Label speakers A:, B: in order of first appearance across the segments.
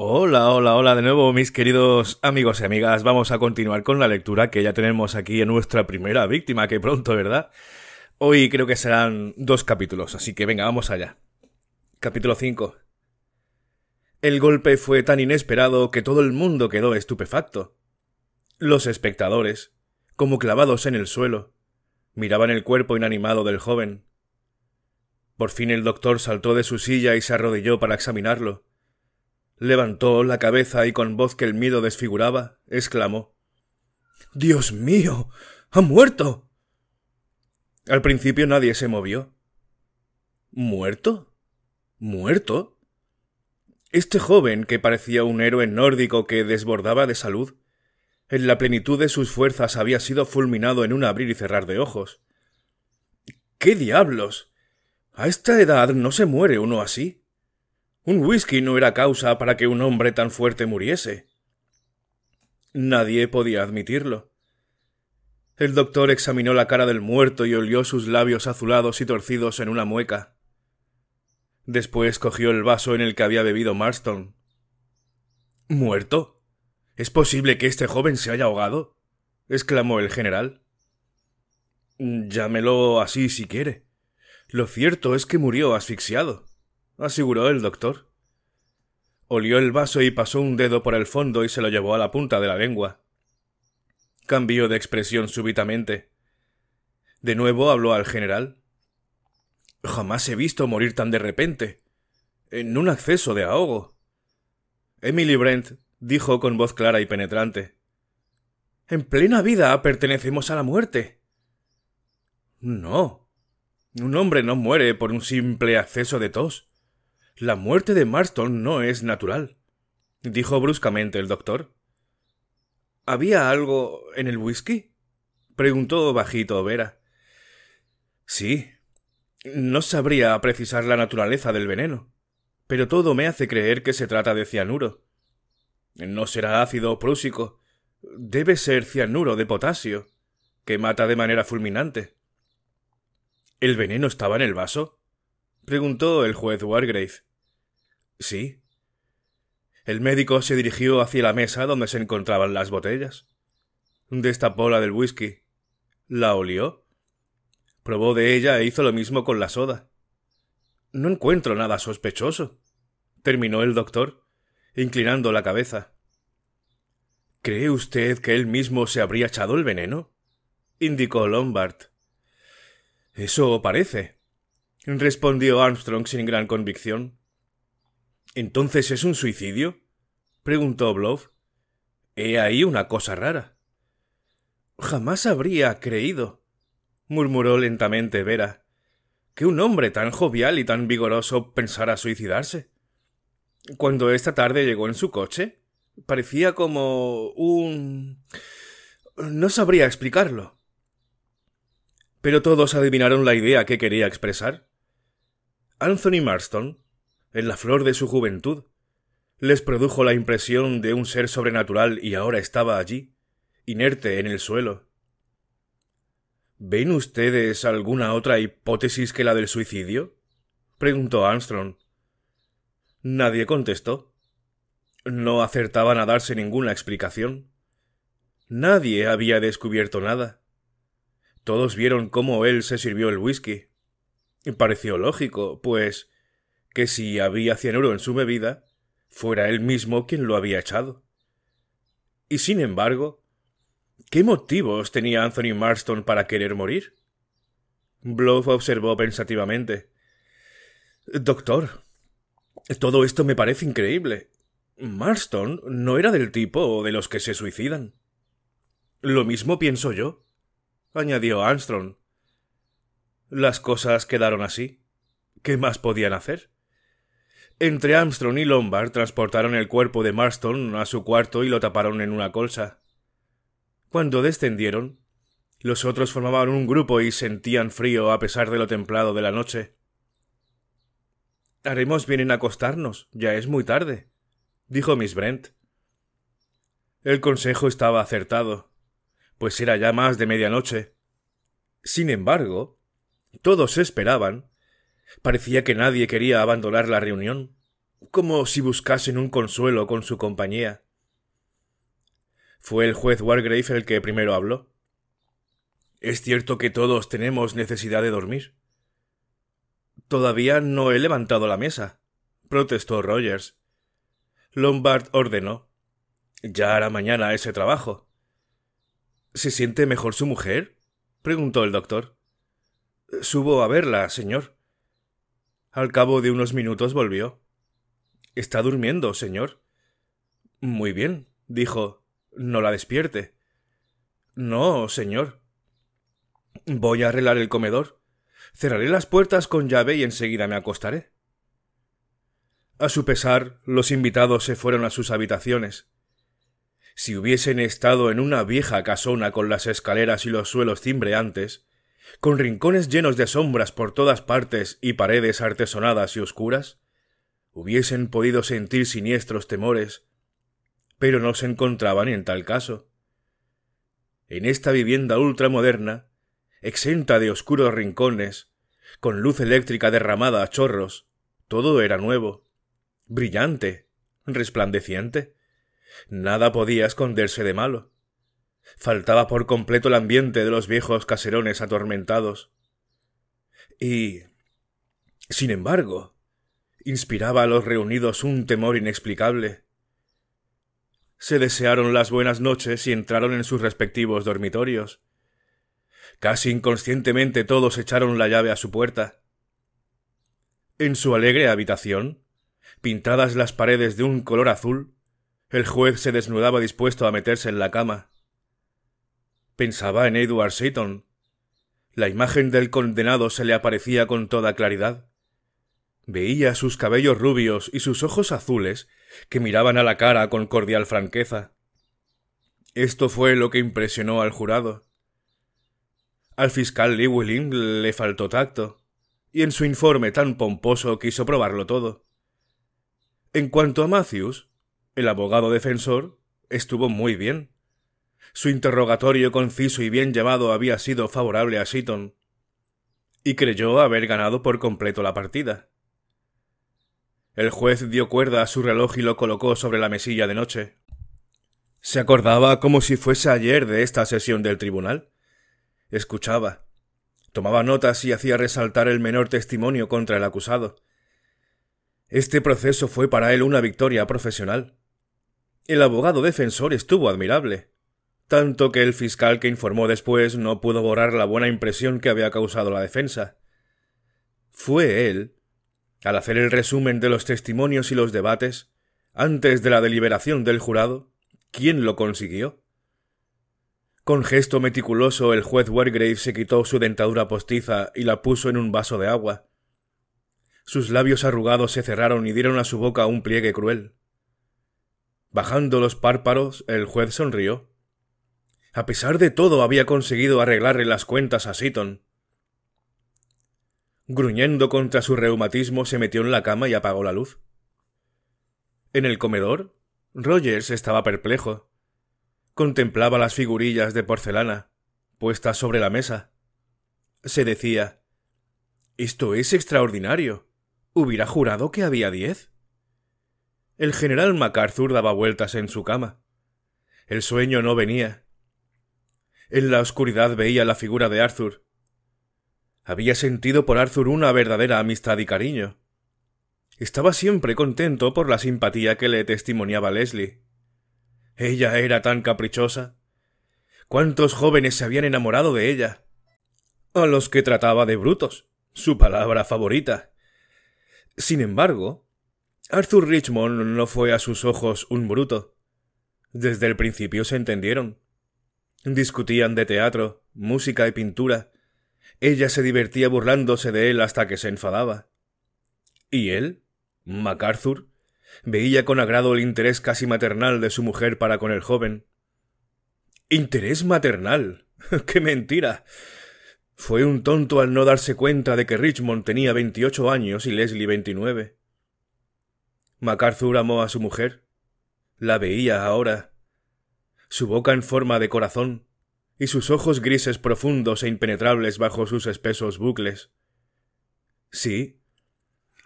A: Hola, hola, hola de nuevo mis queridos amigos y amigas. Vamos a continuar con la lectura que ya tenemos aquí en nuestra primera víctima, que pronto, ¿verdad? Hoy creo que serán dos capítulos, así que venga, vamos allá. Capítulo 5. El golpe fue tan inesperado que todo el mundo quedó estupefacto. Los espectadores, como clavados en el suelo, miraban el cuerpo inanimado del joven. Por fin el doctor saltó de su silla y se arrodilló para examinarlo. Levantó la cabeza y con voz que el miedo desfiguraba, exclamó Dios mío. ha muerto. Al principio nadie se movió. ¿Muerto? ¿Muerto? Este joven, que parecía un héroe nórdico que desbordaba de salud, en la plenitud de sus fuerzas había sido fulminado en un abrir y cerrar de ojos. ¡Qué diablos! A esta edad no se muere uno así. Un whisky no era causa para que un hombre tan fuerte muriese. Nadie podía admitirlo. El doctor examinó la cara del muerto y olió sus labios azulados y torcidos en una mueca. Después cogió el vaso en el que había bebido Marston. ¿Muerto? ¿Es posible que este joven se haya ahogado? exclamó el general. Llámelo así si quiere. Lo cierto es que murió asfixiado, aseguró el doctor. Olió el vaso y pasó un dedo por el fondo y se lo llevó a la punta de la lengua. Cambió de expresión súbitamente. De nuevo habló al general. Jamás he visto morir tan de repente. En un acceso de ahogo. Emily Brent dijo con voz clara y penetrante. En plena vida pertenecemos a la muerte. No. Un hombre no muere por un simple acceso de tos. La muerte de Marston no es natural, dijo bruscamente el doctor. ¿Había algo en el whisky? preguntó bajito Vera. Sí. No sabría precisar la naturaleza del veneno, pero todo me hace creer que se trata de cianuro. No será ácido prúsico. Debe ser cianuro de potasio, que mata de manera fulminante. ¿El veneno estaba en el vaso? preguntó el juez Wargrave. Sí. El médico se dirigió hacia la mesa donde se encontraban las botellas. Destapó la del whisky. La olió. Probó de ella e hizo lo mismo con la soda. No encuentro nada sospechoso, terminó el doctor, inclinando la cabeza. ¿Cree usted que él mismo se habría echado el veneno? indicó Lombard. Eso parece, respondió Armstrong sin gran convicción. ¿Entonces es un suicidio? preguntó Bluff. He ahí una cosa rara. Jamás habría creído, murmuró lentamente Vera, que un hombre tan jovial y tan vigoroso pensara suicidarse. Cuando esta tarde llegó en su coche, parecía como un... No sabría explicarlo. Pero todos adivinaron la idea que quería expresar. Anthony Marston en la flor de su juventud, les produjo la impresión de un ser sobrenatural y ahora estaba allí, inerte en el suelo. ¿Ven ustedes alguna otra hipótesis que la del suicidio? preguntó Armstrong. Nadie contestó. No acertaban a darse ninguna explicación. Nadie había descubierto nada. Todos vieron cómo él se sirvió el whisky. Pareció lógico, pues que si había cianuro en su bebida, fuera él mismo quien lo había echado. Y sin embargo, ¿qué motivos tenía Anthony Marston para querer morir? Bluff observó pensativamente. Doctor, todo esto me parece increíble. Marston no era del tipo de los que se suicidan. Lo mismo pienso yo, añadió Armstrong. Las cosas quedaron así. ¿Qué más podían hacer? Entre Armstrong y Lombard transportaron el cuerpo de Marston a su cuarto y lo taparon en una colcha. Cuando descendieron, los otros formaban un grupo y sentían frío a pesar de lo templado de la noche. Haremos bien en acostarnos, ya es muy tarde, dijo Miss Brent. El consejo estaba acertado, pues era ya más de medianoche. Sin embargo, todos esperaban Parecía que nadie quería abandonar la reunión, como si buscasen un consuelo con su compañía. Fue el juez Wargrave el que primero habló. Es cierto que todos tenemos necesidad de dormir. Todavía no he levantado la mesa, protestó Rogers. Lombard ordenó. Ya hará mañana ese trabajo. ¿Se siente mejor su mujer? preguntó el doctor. Subo a verla, señor. Al cabo de unos minutos volvió. Está durmiendo, señor. Muy bien, dijo. No la despierte. No, señor. Voy a arreglar el comedor. Cerraré las puertas con llave y enseguida me acostaré. A su pesar, los invitados se fueron a sus habitaciones. Si hubiesen estado en una vieja casona con las escaleras y los suelos cimbreantes, con rincones llenos de sombras por todas partes y paredes artesonadas y oscuras, hubiesen podido sentir siniestros temores, pero no se encontraban en tal caso. En esta vivienda ultramoderna, exenta de oscuros rincones, con luz eléctrica derramada a chorros, todo era nuevo, brillante, resplandeciente. Nada podía esconderse de malo. Faltaba por completo el ambiente de los viejos caserones atormentados. Y... sin embargo, inspiraba a los reunidos un temor inexplicable. Se desearon las buenas noches y entraron en sus respectivos dormitorios. Casi inconscientemente todos echaron la llave a su puerta. En su alegre habitación, pintadas las paredes de un color azul, el juez se desnudaba dispuesto a meterse en la cama. Pensaba en Edward Seaton. La imagen del condenado se le aparecía con toda claridad. Veía sus cabellos rubios y sus ojos azules, que miraban a la cara con cordial franqueza. Esto fue lo que impresionó al jurado. Al fiscal Lee le faltó tacto, y en su informe tan pomposo quiso probarlo todo. En cuanto a Matthews, el abogado defensor, estuvo muy bien. Su interrogatorio conciso y bien llevado había sido favorable a Seaton, y creyó haber ganado por completo la partida. El juez dio cuerda a su reloj y lo colocó sobre la mesilla de noche. Se acordaba como si fuese ayer de esta sesión del tribunal. Escuchaba, tomaba notas y hacía resaltar el menor testimonio contra el acusado. Este proceso fue para él una victoria profesional. El abogado defensor estuvo admirable tanto que el fiscal que informó después no pudo borrar la buena impresión que había causado la defensa. Fue él, al hacer el resumen de los testimonios y los debates, antes de la deliberación del jurado, quien lo consiguió. Con gesto meticuloso el juez Wargrave se quitó su dentadura postiza y la puso en un vaso de agua. Sus labios arrugados se cerraron y dieron a su boca un pliegue cruel. Bajando los párpados, el juez sonrió a pesar de todo había conseguido arreglarle las cuentas a Seaton. Gruñendo contra su reumatismo, se metió en la cama y apagó la luz. En el comedor, Rogers estaba perplejo. Contemplaba las figurillas de porcelana, puestas sobre la mesa. Se decía Esto es extraordinario. Hubiera jurado que había diez. El general MacArthur daba vueltas en su cama. El sueño no venía. En la oscuridad veía la figura de Arthur. Había sentido por Arthur una verdadera amistad y cariño. Estaba siempre contento por la simpatía que le testimoniaba Leslie. Ella era tan caprichosa. ¿Cuántos jóvenes se habían enamorado de ella? A los que trataba de brutos, su palabra favorita. Sin embargo, Arthur Richmond no fue a sus ojos un bruto. Desde el principio se entendieron. Discutían de teatro, música y pintura. Ella se divertía burlándose de él hasta que se enfadaba. ¿Y él? MacArthur veía con agrado el interés casi maternal de su mujer para con el joven. ¿Interés maternal? ¡Qué mentira! Fue un tonto al no darse cuenta de que Richmond tenía veintiocho años y Leslie veintinueve. MacArthur amó a su mujer. La veía ahora, su boca en forma de corazón, y sus ojos grises profundos e impenetrables bajo sus espesos bucles. Sí,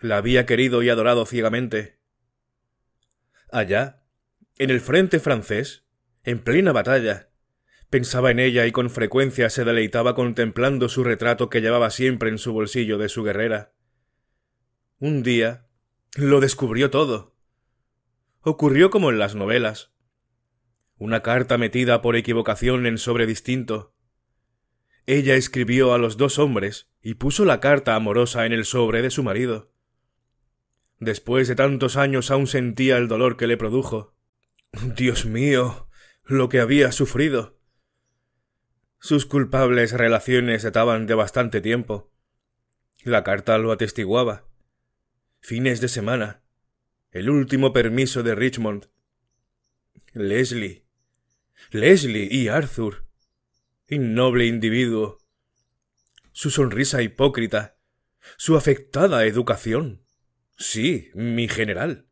A: la había querido y adorado ciegamente. Allá, en el frente francés, en plena batalla, pensaba en ella y con frecuencia se deleitaba contemplando su retrato que llevaba siempre en su bolsillo de su guerrera. Un día, lo descubrió todo. Ocurrió como en las novelas una carta metida por equivocación en sobre distinto. Ella escribió a los dos hombres y puso la carta amorosa en el sobre de su marido. Después de tantos años aún sentía el dolor que le produjo. Dios mío, lo que había sufrido. Sus culpables relaciones estaban de bastante tiempo. La carta lo atestiguaba. Fines de semana. El último permiso de Richmond. Leslie. Leslie y Arthur. Innoble individuo. Su sonrisa hipócrita. Su afectada educación. Sí, mi general.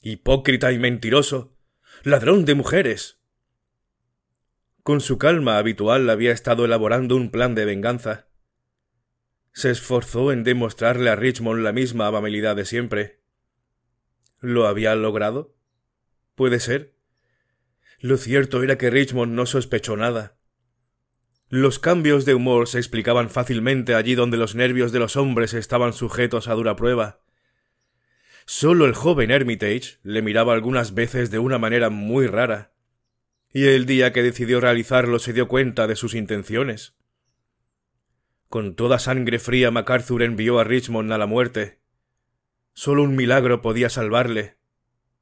A: Hipócrita y mentiroso. Ladrón de mujeres. Con su calma habitual había estado elaborando un plan de venganza. Se esforzó en demostrarle a Richmond la misma amabilidad de siempre. ¿Lo había logrado? Puede ser. Lo cierto era que Richmond no sospechó nada. Los cambios de humor se explicaban fácilmente allí donde los nervios de los hombres estaban sujetos a dura prueba. Solo el joven Hermitage le miraba algunas veces de una manera muy rara, y el día que decidió realizarlo se dio cuenta de sus intenciones. Con toda sangre fría MacArthur envió a Richmond a la muerte. Solo un milagro podía salvarle,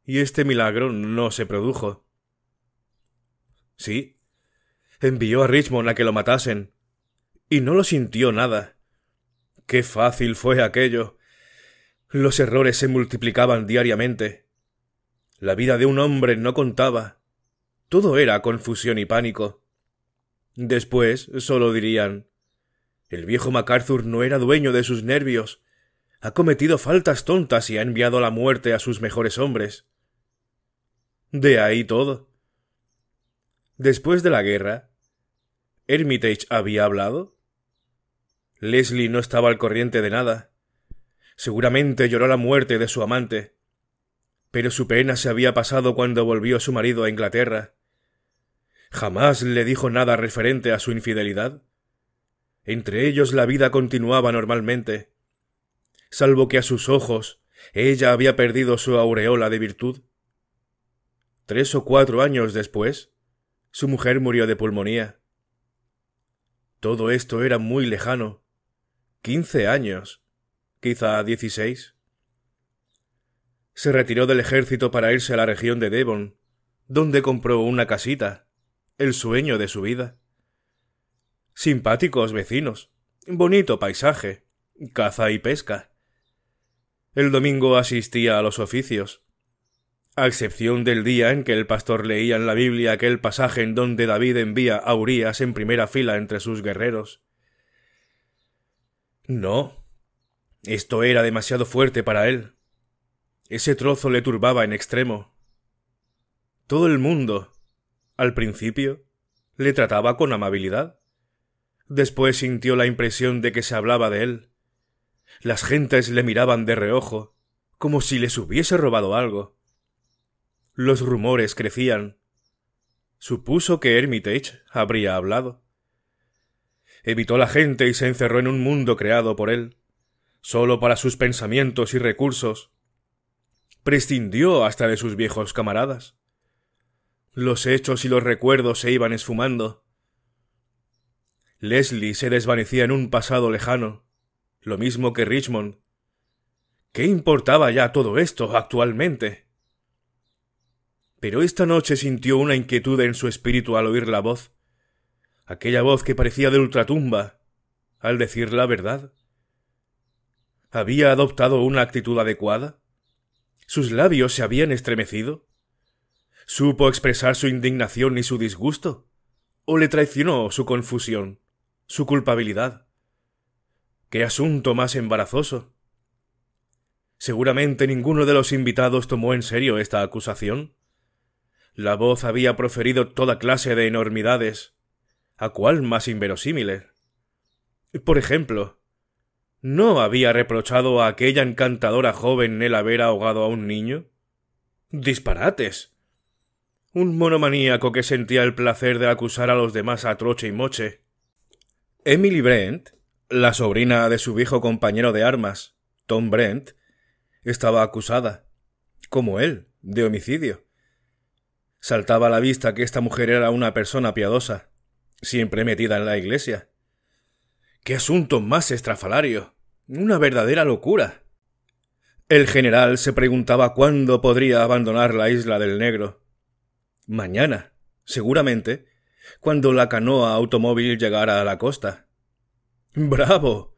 A: y este milagro no se produjo. Sí. Envió a Richmond a que lo matasen. Y no lo sintió nada. Qué fácil fue aquello. Los errores se multiplicaban diariamente. La vida de un hombre no contaba. Todo era confusión y pánico. Después solo dirían El viejo MacArthur no era dueño de sus nervios. Ha cometido faltas tontas y ha enviado la muerte a sus mejores hombres. De ahí todo. Después de la guerra, ¿Hermitage había hablado? Leslie no estaba al corriente de nada. Seguramente lloró la muerte de su amante. Pero su pena se había pasado cuando volvió su marido a Inglaterra. Jamás le dijo nada referente a su infidelidad. Entre ellos la vida continuaba normalmente, salvo que a sus ojos ella había perdido su aureola de virtud. Tres o cuatro años después, su mujer murió de pulmonía. Todo esto era muy lejano. Quince años, quizá dieciséis. Se retiró del ejército para irse a la región de Devon, donde compró una casita, el sueño de su vida. Simpáticos vecinos, bonito paisaje, caza y pesca. El domingo asistía a los oficios, a excepción del día en que el pastor leía en la Biblia aquel pasaje en donde David envía a Urias en primera fila entre sus guerreros. No. Esto era demasiado fuerte para él. Ese trozo le turbaba en extremo. Todo el mundo, al principio, le trataba con amabilidad. Después sintió la impresión de que se hablaba de él. Las gentes le miraban de reojo, como si les hubiese robado algo los rumores crecían. Supuso que Hermitage habría hablado. Evitó la gente y se encerró en un mundo creado por él, solo para sus pensamientos y recursos. Prescindió hasta de sus viejos camaradas. Los hechos y los recuerdos se iban esfumando. Leslie se desvanecía en un pasado lejano, lo mismo que Richmond. ¿Qué importaba ya todo esto actualmente? Pero esta noche sintió una inquietud en su espíritu al oír la voz. Aquella voz que parecía de ultratumba, al decir la verdad. ¿Había adoptado una actitud adecuada? ¿Sus labios se habían estremecido? ¿Supo expresar su indignación y su disgusto? ¿O le traicionó su confusión, su culpabilidad? ¡Qué asunto más embarazoso! Seguramente ninguno de los invitados tomó en serio esta acusación. La voz había proferido toda clase de enormidades. ¿A cuál más inverosímiles? Por ejemplo, ¿no había reprochado a aquella encantadora joven el haber ahogado a un niño? ¡Disparates! Un monomaníaco que sentía el placer de acusar a los demás a troche y moche. Emily Brent, la sobrina de su viejo compañero de armas, Tom Brent, estaba acusada, como él, de homicidio. Saltaba a la vista que esta mujer era una persona piadosa, siempre metida en la iglesia. ¡Qué asunto más estrafalario! Una verdadera locura. El general se preguntaba cuándo podría abandonar la isla del Negro. Mañana, seguramente, cuando la canoa automóvil llegara a la costa. ¡Bravo!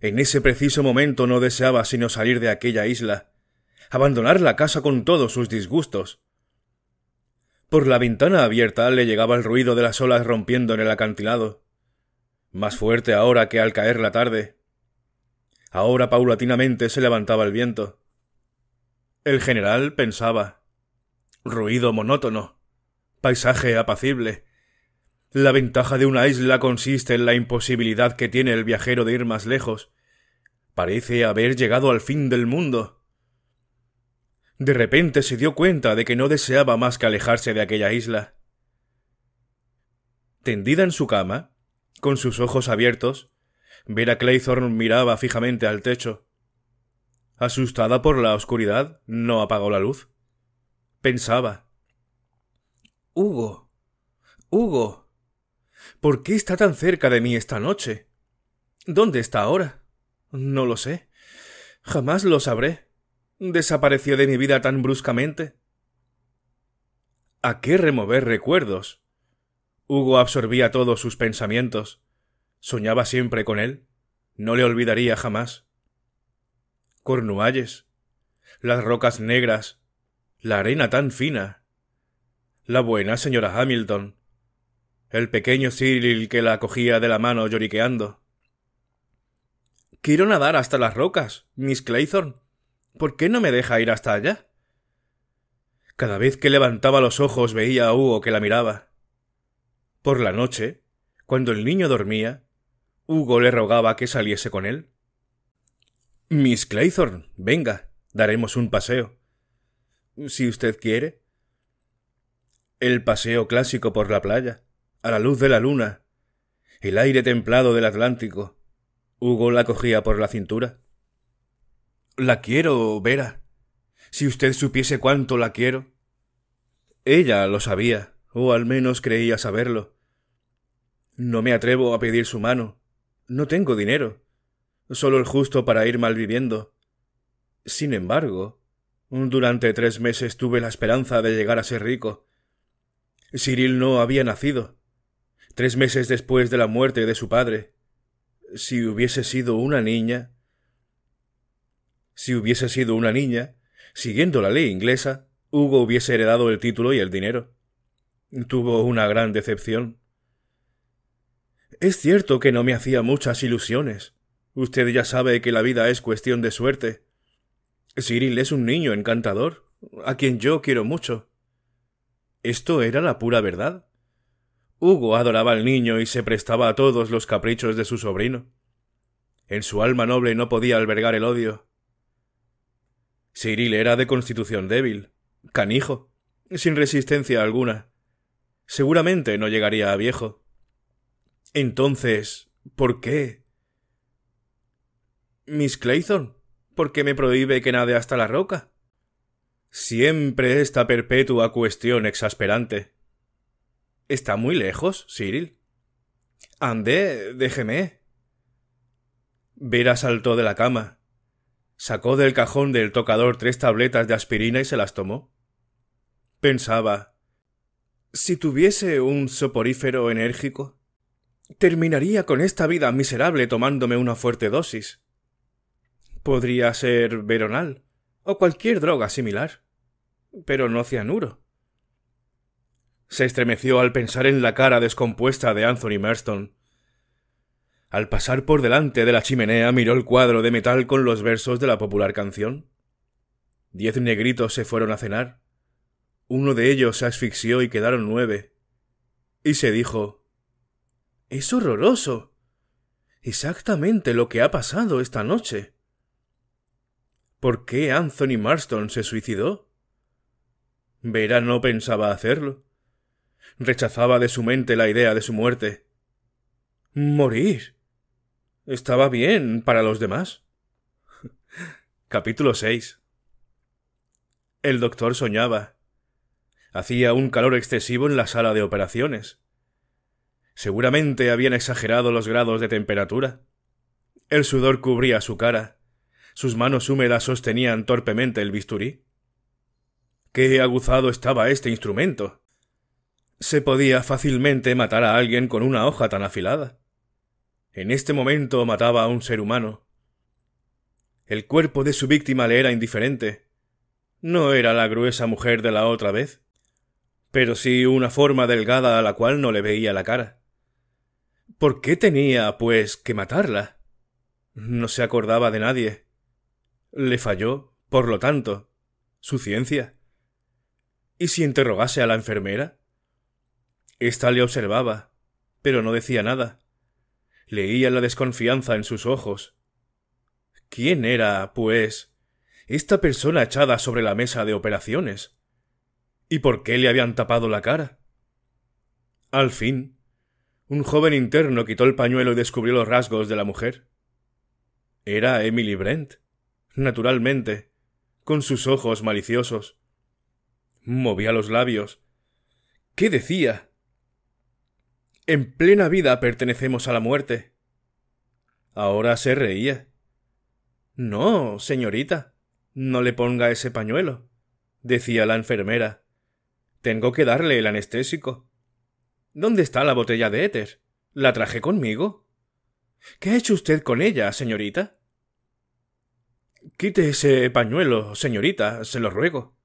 A: En ese preciso momento no deseaba sino salir de aquella isla, abandonar la casa con todos sus disgustos, por la ventana abierta le llegaba el ruido de las olas rompiendo en el acantilado, más fuerte ahora que al caer la tarde. Ahora paulatinamente se levantaba el viento. El general pensaba ruido monótono, paisaje apacible. La ventaja de una isla consiste en la imposibilidad que tiene el viajero de ir más lejos. Parece haber llegado al fin del mundo. De repente se dio cuenta de que no deseaba más que alejarse de aquella isla. Tendida en su cama, con sus ojos abiertos, Vera Claythorne miraba fijamente al techo. Asustada por la oscuridad, no apagó la luz. Pensaba. Hugo. Hugo. ¿Por qué está tan cerca de mí esta noche? ¿Dónde está ahora? No lo sé. Jamás lo sabré desapareció de mi vida tan bruscamente? ¿A qué remover recuerdos? Hugo absorbía todos sus pensamientos. Soñaba siempre con él. No le olvidaría jamás. Cornualles, las rocas negras, la arena tan fina, la buena señora Hamilton, el pequeño Cyril que la cogía de la mano lloriqueando. Quiero nadar hasta las rocas, Miss Claythorne. ¿Por qué no me deja ir hasta allá? Cada vez que levantaba los ojos veía a Hugo que la miraba. Por la noche, cuando el niño dormía, Hugo le rogaba que saliese con él. Miss Claythorne, venga, daremos un paseo. Si usted quiere. El paseo clásico por la playa, a la luz de la luna, el aire templado del Atlántico. Hugo la cogía por la cintura. La quiero, Vera. Si usted supiese cuánto la quiero. Ella lo sabía, o al menos creía saberlo. No me atrevo a pedir su mano. No tengo dinero. Solo el justo para ir malviviendo. Sin embargo, durante tres meses tuve la esperanza de llegar a ser rico. Cyril no había nacido. Tres meses después de la muerte de su padre. Si hubiese sido una niña, si hubiese sido una niña, siguiendo la ley inglesa, Hugo hubiese heredado el título y el dinero. Tuvo una gran decepción. Es cierto que no me hacía muchas ilusiones. Usted ya sabe que la vida es cuestión de suerte. Cyril es un niño encantador, a quien yo quiero mucho. Esto era la pura verdad. Hugo adoraba al niño y se prestaba a todos los caprichos de su sobrino. En su alma noble no podía albergar el odio. Cyril era de constitución débil, canijo, sin resistencia alguna. Seguramente no llegaría a viejo. Entonces, ¿por qué? Miss Clayton, ¿por qué me prohíbe que nade hasta la roca? Siempre esta perpetua cuestión exasperante. Está muy lejos, Cyril. Andé, déjeme. Vera saltó de la cama. Sacó del cajón del tocador tres tabletas de aspirina y se las tomó. Pensaba si tuviese un soporífero enérgico, terminaría con esta vida miserable tomándome una fuerte dosis. Podría ser veronal o cualquier droga similar, pero no cianuro. Se estremeció al pensar en la cara descompuesta de Anthony Merston, al pasar por delante de la chimenea miró el cuadro de metal con los versos de la popular canción. Diez negritos se fueron a cenar. Uno de ellos se asfixió y quedaron nueve. Y se dijo Es horroroso. Exactamente lo que ha pasado esta noche. ¿Por qué Anthony Marston se suicidó? Vera no pensaba hacerlo. Rechazaba de su mente la idea de su muerte. Morir. Estaba bien para los demás. Capítulo 6. El doctor soñaba. Hacía un calor excesivo en la sala de operaciones. Seguramente habían exagerado los grados de temperatura. El sudor cubría su cara. Sus manos húmedas sostenían torpemente el bisturí. Qué aguzado estaba este instrumento. Se podía fácilmente matar a alguien con una hoja tan afilada. En este momento mataba a un ser humano. El cuerpo de su víctima le era indiferente. No era la gruesa mujer de la otra vez, pero sí una forma delgada a la cual no le veía la cara. ¿Por qué tenía, pues, que matarla? No se acordaba de nadie. Le falló, por lo tanto, su ciencia. ¿Y si interrogase a la enfermera? Esta le observaba, pero no decía nada. Leía la desconfianza en sus ojos. ¿Quién era, pues, esta persona echada sobre la mesa de operaciones? ¿Y por qué le habían tapado la cara? Al fin, un joven interno quitó el pañuelo y descubrió los rasgos de la mujer. Era Emily Brent, naturalmente, con sus ojos maliciosos. Movía los labios. ¿Qué decía? En plena vida pertenecemos a la muerte. Ahora se reía. No, señorita, no le ponga ese pañuelo, decía la enfermera. Tengo que darle el anestésico. ¿Dónde está la botella de éter? ¿La traje conmigo? ¿Qué ha hecho usted con ella, señorita? Quite ese pañuelo, señorita, se lo ruego.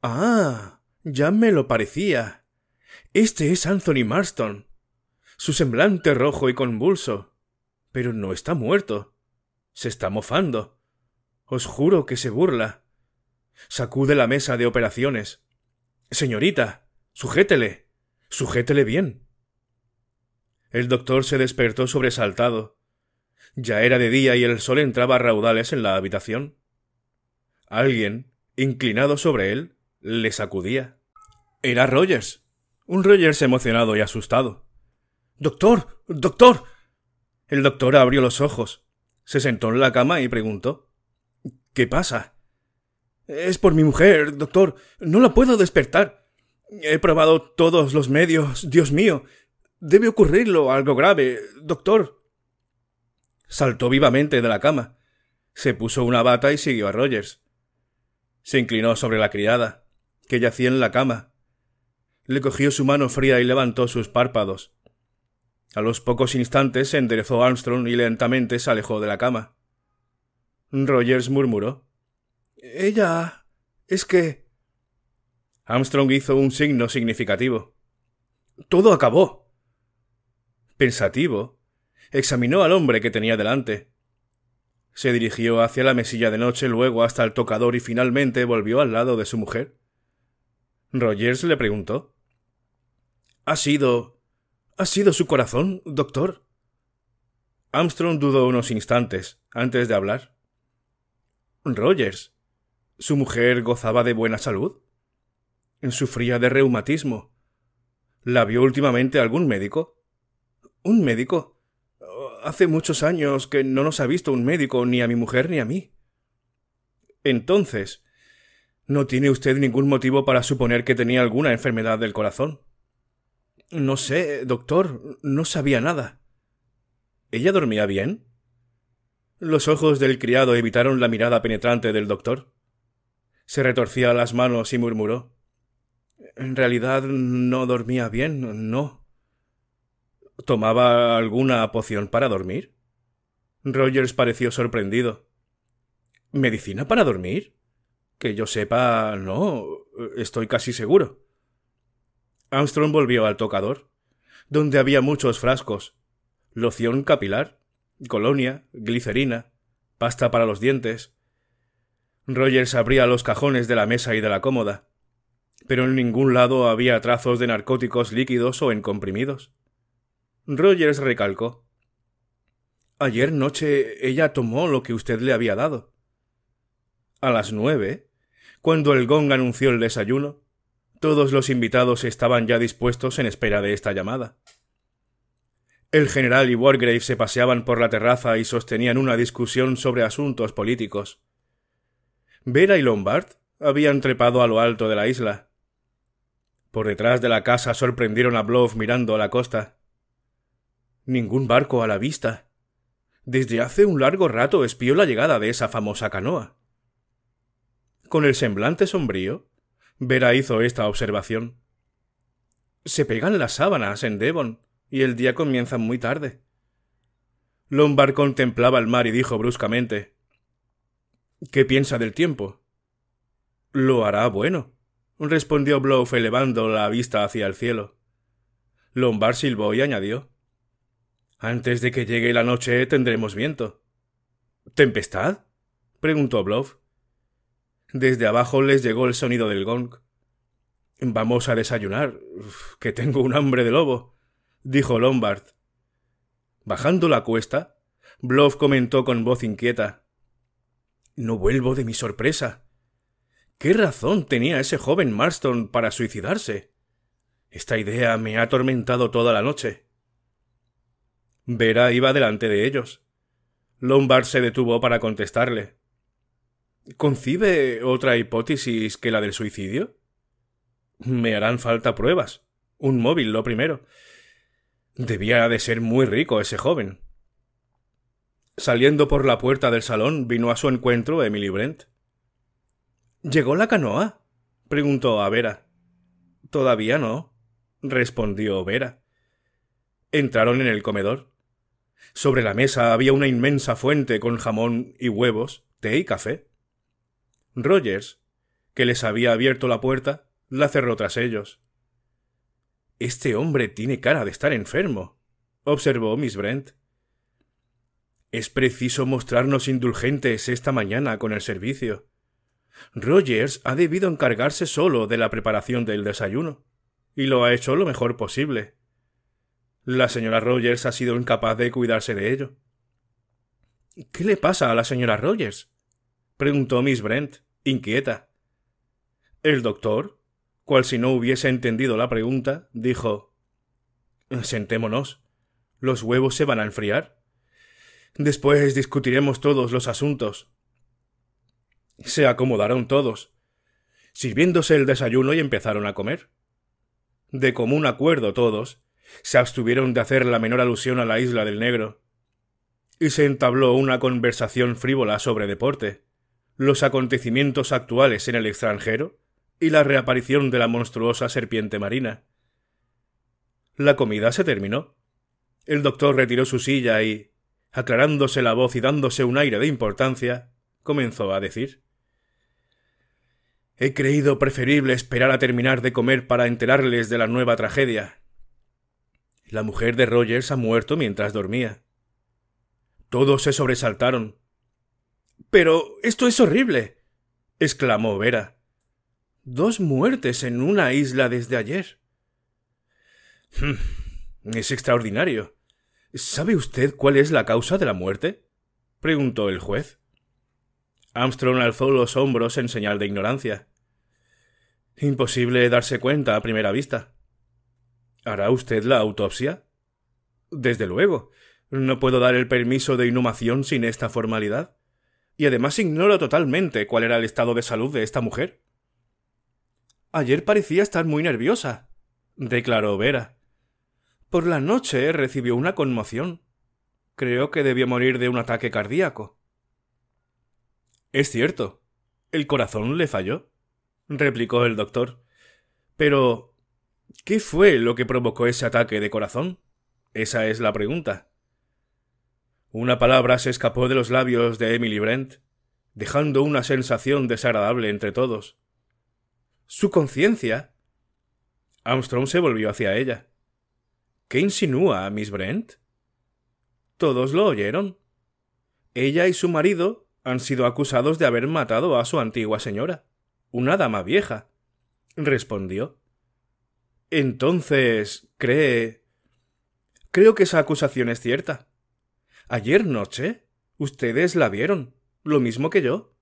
A: Ah. ya me lo parecía. Este es Anthony Marston. Su semblante rojo y convulso. Pero no está muerto. Se está mofando. Os juro que se burla. Sacude la mesa de operaciones. Señorita, sujétele. Sujétele bien. El doctor se despertó sobresaltado. Ya era de día y el sol entraba a raudales en la habitación. Alguien, inclinado sobre él, le sacudía. Era Rogers. Un Rogers emocionado y asustado. Doctor. Doctor. El doctor abrió los ojos. Se sentó en la cama y preguntó. ¿Qué pasa? Es por mi mujer, doctor. No la puedo despertar. He probado todos los medios. Dios mío. Debe ocurrirlo algo grave, doctor. Saltó vivamente de la cama. Se puso una bata y siguió a Rogers. Se inclinó sobre la criada, que yacía en la cama, le cogió su mano fría y levantó sus párpados. A los pocos instantes se enderezó Armstrong y lentamente se alejó de la cama. Rogers murmuró. Ella. es que. Armstrong hizo un signo significativo. Todo acabó. Pensativo, examinó al hombre que tenía delante. Se dirigió hacia la mesilla de noche, luego hasta el tocador y finalmente volvió al lado de su mujer. Rogers le preguntó. ¿Ha sido... ¿Ha sido su corazón, doctor? Armstrong dudó unos instantes antes de hablar. Rogers. ¿Su mujer gozaba de buena salud? ¿Sufría de reumatismo? ¿La vio últimamente algún médico? ¿Un médico? Hace muchos años que no nos ha visto un médico ni a mi mujer ni a mí. Entonces, ¿no tiene usted ningún motivo para suponer que tenía alguna enfermedad del corazón? No sé, doctor, no sabía nada. ¿Ella dormía bien? Los ojos del criado evitaron la mirada penetrante del doctor. Se retorcía las manos y murmuró. En realidad no dormía bien, no. ¿Tomaba alguna poción para dormir? Rogers pareció sorprendido. ¿Medicina para dormir? Que yo sepa, no, estoy casi seguro. Armstrong volvió al tocador, donde había muchos frascos, loción capilar, colonia, glicerina, pasta para los dientes. Rogers abría los cajones de la mesa y de la cómoda, pero en ningún lado había trazos de narcóticos líquidos o encomprimidos. Rogers recalcó. Ayer noche ella tomó lo que usted le había dado. A las nueve, cuando el gong anunció el desayuno, todos los invitados estaban ya dispuestos en espera de esta llamada. El general y Wargrave se paseaban por la terraza y sostenían una discusión sobre asuntos políticos. Vera y Lombard habían trepado a lo alto de la isla. Por detrás de la casa sorprendieron a Bluff mirando a la costa. Ningún barco a la vista. Desde hace un largo rato espió la llegada de esa famosa canoa. Con el semblante sombrío, Vera hizo esta observación. Se pegan las sábanas en Devon, y el día comienza muy tarde. Lombard contemplaba el mar y dijo bruscamente ¿Qué piensa del tiempo? Lo hará bueno, respondió Bluff elevando la vista hacia el cielo. Lombard silbó y añadió Antes de que llegue la noche tendremos viento. ¿Tempestad? preguntó Bluff. Desde abajo les llegó el sonido del gong. Vamos a desayunar, que tengo un hambre de lobo, dijo Lombard. Bajando la cuesta, Bluff comentó con voz inquieta. No vuelvo de mi sorpresa. ¿Qué razón tenía ese joven Marston para suicidarse? Esta idea me ha atormentado toda la noche. Vera iba delante de ellos. Lombard se detuvo para contestarle concibe otra hipótesis que la del suicidio? Me harán falta pruebas. Un móvil, lo primero. Debía de ser muy rico ese joven. Saliendo por la puerta del salón, vino a su encuentro Emily Brent. ¿Llegó la canoa? preguntó a Vera. Todavía no, respondió Vera. Entraron en el comedor. Sobre la mesa había una inmensa fuente con jamón y huevos, té y café. Rogers, que les había abierto la puerta, la cerró tras ellos. Este hombre tiene cara de estar enfermo, observó Miss Brent. Es preciso mostrarnos indulgentes esta mañana con el servicio. Rogers ha debido encargarse solo de la preparación del desayuno, y lo ha hecho lo mejor posible. La señora Rogers ha sido incapaz de cuidarse de ello. ¿Qué le pasa a la señora Rogers? preguntó Miss Brent inquieta. El doctor, cual si no hubiese entendido la pregunta, dijo Sentémonos. Los huevos se van a enfriar. Después discutiremos todos los asuntos. Se acomodaron todos, sirviéndose el desayuno y empezaron a comer. De común acuerdo todos, se abstuvieron de hacer la menor alusión a la isla del negro, y se entabló una conversación frívola sobre deporte los acontecimientos actuales en el extranjero y la reaparición de la monstruosa serpiente marina. La comida se terminó. El doctor retiró su silla y, aclarándose la voz y dándose un aire de importancia, comenzó a decir He creído preferible esperar a terminar de comer para enterarles de la nueva tragedia. La mujer de Rogers ha muerto mientras dormía. Todos se sobresaltaron, pero esto es horrible. exclamó Vera. Dos muertes en una isla desde ayer. Hmm, es extraordinario. ¿Sabe usted cuál es la causa de la muerte? preguntó el juez. Armstrong alzó los hombros en señal de ignorancia. Imposible darse cuenta a primera vista. ¿Hará usted la autopsia? Desde luego. No puedo dar el permiso de inhumación sin esta formalidad y además ignoro totalmente cuál era el estado de salud de esta mujer. Ayer parecía estar muy nerviosa, declaró Vera. Por la noche recibió una conmoción. Creo que debió morir de un ataque cardíaco. Es cierto. El corazón le falló, replicó el doctor. Pero. ¿qué fue lo que provocó ese ataque de corazón? Esa es la pregunta. Una palabra se escapó de los labios de Emily Brent, dejando una sensación desagradable entre todos. ¿Su conciencia? Armstrong se volvió hacia ella. ¿Qué insinúa, Miss Brent? Todos lo oyeron. Ella y su marido han sido acusados de haber matado a su antigua señora, una dama vieja, respondió. Entonces, cree. Creo que esa acusación es cierta. Ayer noche ustedes la vieron, lo mismo que yo.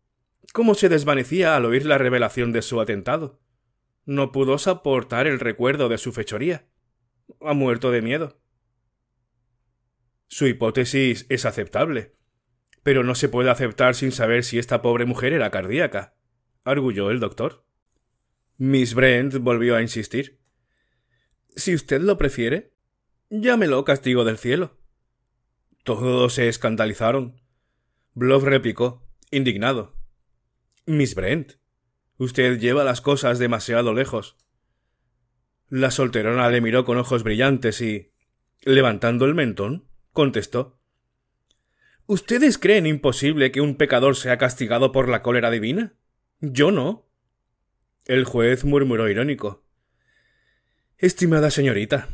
A: ¿Cómo se desvanecía al oír la revelación de su atentado? No pudo soportar el recuerdo de su fechoría. Ha muerto de miedo. Su hipótesis es aceptable, pero no se puede aceptar sin saber si esta pobre mujer era cardíaca, arguyó el doctor. Miss Brent volvió a insistir. Si usted lo prefiere, llámelo castigo del cielo. Todos se escandalizaron. Bluff replicó, indignado. Miss Brent, usted lleva las cosas demasiado lejos. La solterona le miró con ojos brillantes y, levantando el mentón, contestó. ¿Ustedes creen imposible que un pecador sea castigado por la cólera divina? Yo no. El juez murmuró irónico. Estimada señorita,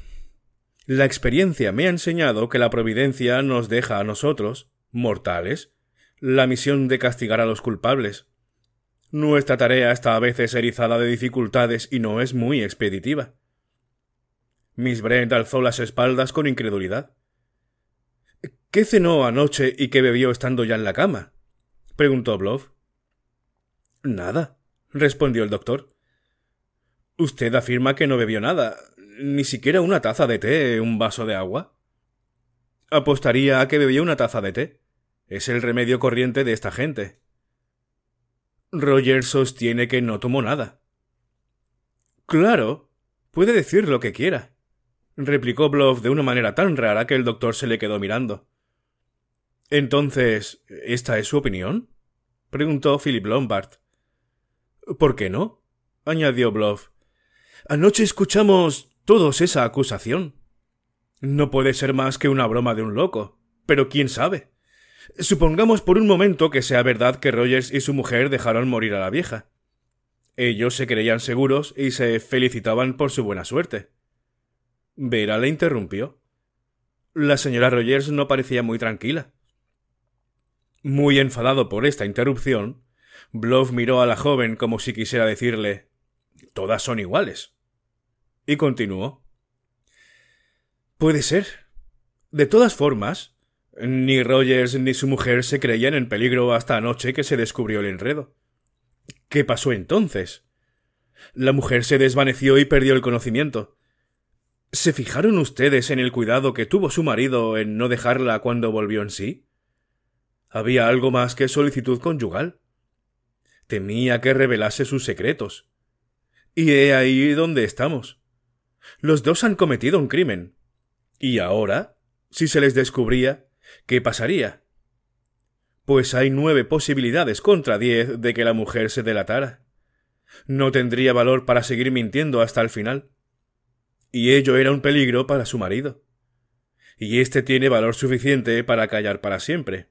A: la experiencia me ha enseñado que la providencia nos deja a nosotros, mortales, la misión de castigar a los culpables. Nuestra tarea está a veces erizada de dificultades y no es muy expeditiva. Miss Brent alzó las espaldas con incredulidad. ¿Qué cenó anoche y qué bebió estando ya en la cama? preguntó Bluff. Nada, respondió el doctor. Usted afirma que no bebió nada ni siquiera una taza de té, un vaso de agua. Apostaría a que bebía una taza de té. Es el remedio corriente de esta gente. Roger sostiene que no tomó nada. Claro, puede decir lo que quiera, replicó Bluff de una manera tan rara que el doctor se le quedó mirando. Entonces, ¿esta es su opinión? preguntó Philip Lombard. ¿Por qué no? añadió Bluff. Anoche escuchamos todos esa acusación. No puede ser más que una broma de un loco. Pero quién sabe. Supongamos por un momento que sea verdad que Rogers y su mujer dejaron morir a la vieja. Ellos se creían seguros y se felicitaban por su buena suerte. Vera le interrumpió. La señora Rogers no parecía muy tranquila. Muy enfadado por esta interrupción, Bluff miró a la joven como si quisiera decirle Todas son iguales. Y continuó. Puede ser. De todas formas, ni Rogers ni su mujer se creían en peligro hasta anoche que se descubrió el enredo. ¿Qué pasó entonces? La mujer se desvaneció y perdió el conocimiento. ¿Se fijaron ustedes en el cuidado que tuvo su marido en no dejarla cuando volvió en sí? ¿Había algo más que solicitud conyugal? Temía que revelase sus secretos. Y he ahí donde estamos. Los dos han cometido un crimen. ¿Y ahora? Si se les descubría, ¿qué pasaría? Pues hay nueve posibilidades contra diez de que la mujer se delatara. No tendría valor para seguir mintiendo hasta el final. Y ello era un peligro para su marido. Y éste tiene valor suficiente para callar para siempre.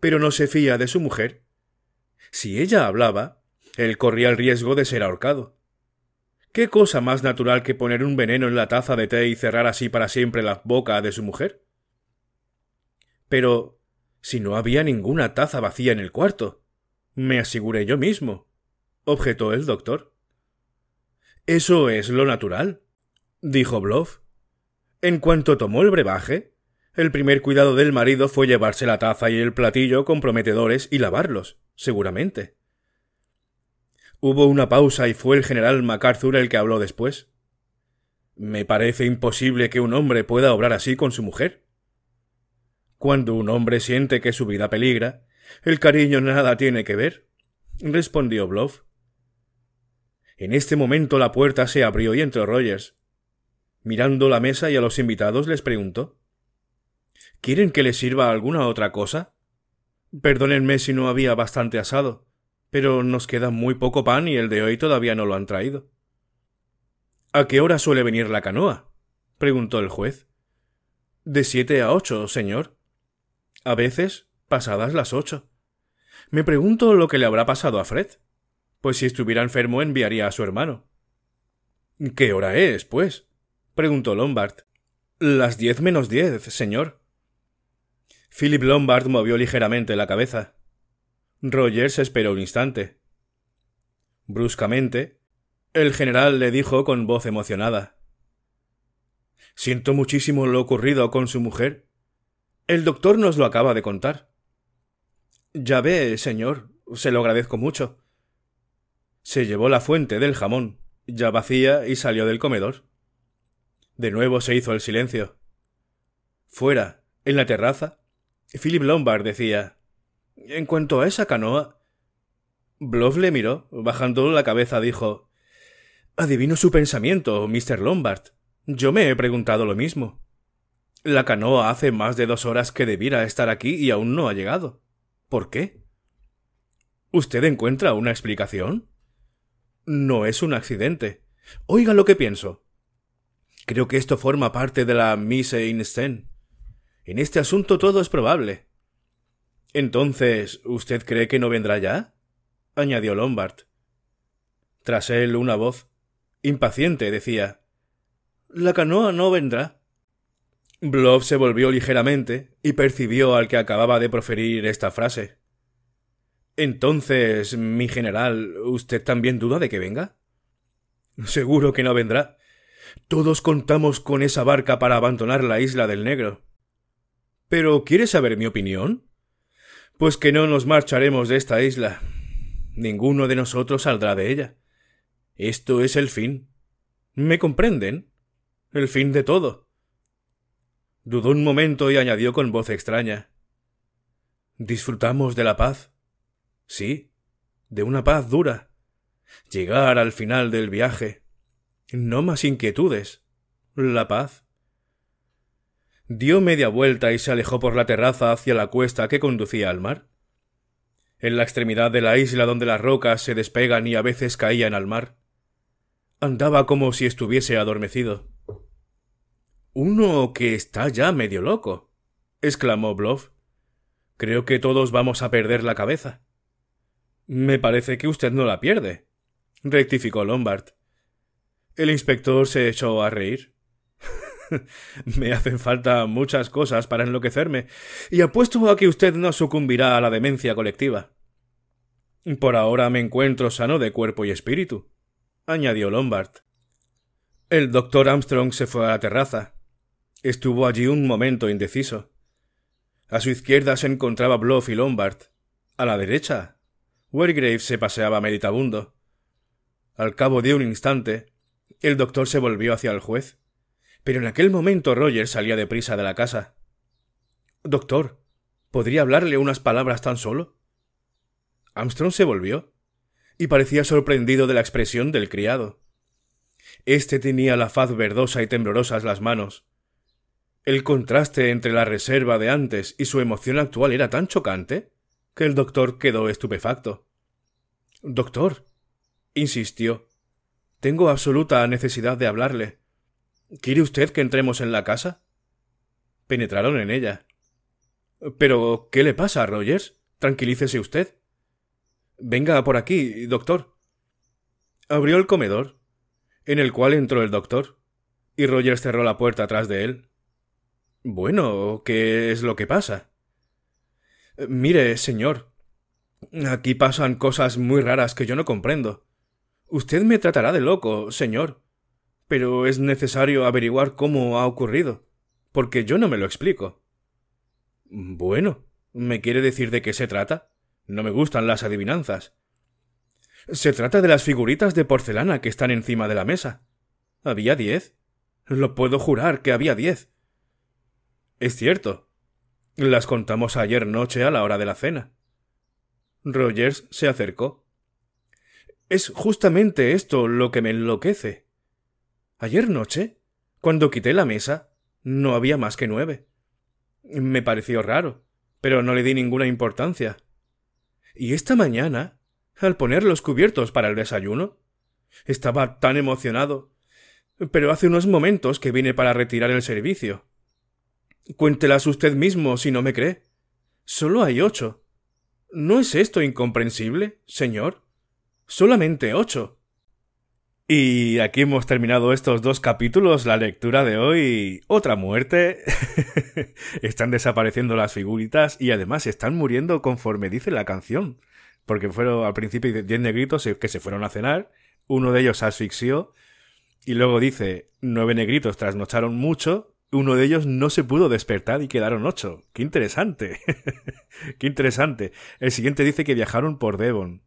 A: Pero no se fía de su mujer. Si ella hablaba, él corría el riesgo de ser ahorcado. ¿Qué cosa más natural que poner un veneno en la taza de té y cerrar así para siempre la boca de su mujer? Pero si no había ninguna taza vacía en el cuarto. Me aseguré yo mismo, objetó el doctor. Eso es lo natural, dijo Bluff. En cuanto tomó el brebaje, el primer cuidado del marido fue llevarse la taza y el platillo comprometedores y lavarlos, seguramente. Hubo una pausa y fue el general MacArthur el que habló después. Me parece imposible que un hombre pueda obrar así con su mujer. Cuando un hombre siente que su vida peligra, el cariño nada tiene que ver, respondió Bluff. En este momento la puerta se abrió y entró Rogers. Mirando la mesa y a los invitados les preguntó ¿Quieren que les sirva alguna otra cosa? Perdónenme si no había bastante asado. Pero nos queda muy poco pan y el de hoy todavía no lo han traído. ¿A qué hora suele venir la canoa? preguntó el juez. De siete a ocho, señor. A veces, pasadas las ocho. Me pregunto lo que le habrá pasado a Fred. Pues si estuviera enfermo enviaría a su hermano. ¿Qué hora es, pues? preguntó Lombard. Las diez menos diez, señor. Philip Lombard movió ligeramente la cabeza. Rogers esperó un instante. Bruscamente, el general le dijo con voz emocionada. Siento muchísimo lo ocurrido con su mujer. El doctor nos lo acaba de contar. Ya ve, señor, se lo agradezco mucho. Se llevó la fuente del jamón, ya vacía, y salió del comedor. De nuevo se hizo el silencio. Fuera, en la terraza, Philip Lombard decía en cuanto a esa canoa. Bluff le miró, bajando la cabeza dijo Adivino su pensamiento, Mr. Lombard. Yo me he preguntado lo mismo. La canoa hace más de dos horas que debiera estar aquí y aún no ha llegado. ¿Por qué? ¿Usted encuentra una explicación? No es un accidente. Oiga lo que pienso. Creo que esto forma parte de la mise en En este asunto todo es probable. Entonces, ¿usted cree que no vendrá ya? añadió Lombard. Tras él una voz. Impaciente, decía. La canoa no vendrá. Blob se volvió ligeramente y percibió al que acababa de proferir esta frase. Entonces, mi general, ¿usted también duda de que venga? Seguro que no vendrá. Todos contamos con esa barca para abandonar la isla del negro. Pero ¿quiere saber mi opinión? pues que no nos marcharemos de esta isla. Ninguno de nosotros saldrá de ella. Esto es el fin. ¿Me comprenden? El fin de todo. Dudó un momento y añadió con voz extraña. Disfrutamos de la paz. Sí, de una paz dura. Llegar al final del viaje. No más inquietudes. La paz dio media vuelta y se alejó por la terraza hacia la cuesta que conducía al mar. En la extremidad de la isla donde las rocas se despegan y a veces caían al mar. Andaba como si estuviese adormecido. Uno que está ya medio loco, exclamó Bluff. Creo que todos vamos a perder la cabeza. Me parece que usted no la pierde, rectificó Lombard. El inspector se echó a reír. me hacen falta muchas cosas para enloquecerme, y apuesto a que usted no sucumbirá a la demencia colectiva. Por ahora me encuentro sano de cuerpo y espíritu, añadió Lombard. El doctor Armstrong se fue a la terraza. Estuvo allí un momento indeciso. A su izquierda se encontraba Bluff y Lombard. A la derecha, Wargrave se paseaba meditabundo. Al cabo de un instante, el doctor se volvió hacia el juez. Pero en aquel momento Roger salía deprisa de la casa. Doctor, ¿podría hablarle unas palabras tan solo? Armstrong se volvió, y parecía sorprendido de la expresión del criado. Este tenía la faz verdosa y temblorosas las manos. El contraste entre la reserva de antes y su emoción actual era tan chocante que el doctor quedó estupefacto. Doctor, insistió, tengo absoluta necesidad de hablarle. ¿Quiere usted que entremos en la casa? Penetraron en ella. Pero, ¿qué le pasa, Rogers? Tranquilícese usted. Venga por aquí, doctor. Abrió el comedor, en el cual entró el doctor, y Rogers cerró la puerta atrás de él. Bueno, ¿qué es lo que pasa? Mire, señor, aquí pasan cosas muy raras que yo no comprendo. Usted me tratará de loco, señor, pero es necesario averiguar cómo ha ocurrido, porque yo no me lo explico. Bueno, ¿me quiere decir de qué se trata? No me gustan las adivinanzas. Se trata de las figuritas de porcelana que están encima de la mesa. Había diez. Lo puedo jurar que había diez. Es cierto. Las contamos ayer noche a la hora de la cena. Rogers se acercó. Es justamente esto lo que me enloquece. Ayer noche, cuando quité la mesa, no había más que nueve. Me pareció raro, pero no le di ninguna importancia. Y esta mañana, al poner los cubiertos para el desayuno, estaba tan emocionado. Pero hace unos momentos que vine para retirar el servicio. Cuéntelas usted mismo si no me cree. Solo hay ocho. ¿No es esto incomprensible, señor? Solamente ocho. Y aquí hemos terminado estos dos capítulos, la lectura de hoy, otra muerte. están desapareciendo las figuritas y además están muriendo conforme dice la canción. Porque fueron al principio 10 negritos que se fueron a cenar, uno de ellos asfixió y luego dice, nueve negritos trasnocharon mucho, uno de ellos no se pudo despertar y quedaron ocho. ¡Qué interesante! ¡Qué interesante! El siguiente dice que viajaron por Devon.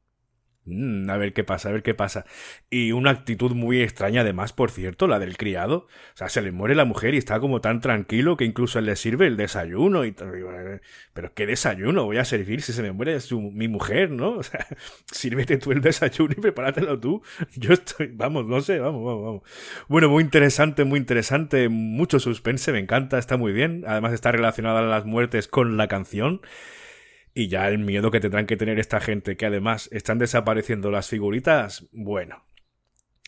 A: Mm, a ver qué pasa, a ver qué pasa. Y una actitud muy extraña además, por cierto, la del criado. O sea, se le muere la mujer y está como tan tranquilo que incluso le sirve el desayuno y eh, Pero qué desayuno voy a servir si se me muere su, mi mujer, ¿no? O sea, sírvete tú el desayuno y prepáratelo tú. Yo estoy, vamos, no sé, vamos, vamos, vamos. Bueno, muy interesante, muy interesante, mucho suspense, me encanta, está muy bien. Además está relacionada a las muertes con la canción. Y ya el miedo que tendrán que tener esta gente, que además están desapareciendo las figuritas, bueno.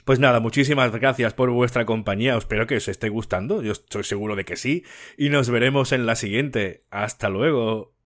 A: Pues nada, muchísimas gracias por vuestra compañía, espero que os esté gustando, yo estoy seguro de que sí, y nos veremos en la siguiente. Hasta luego.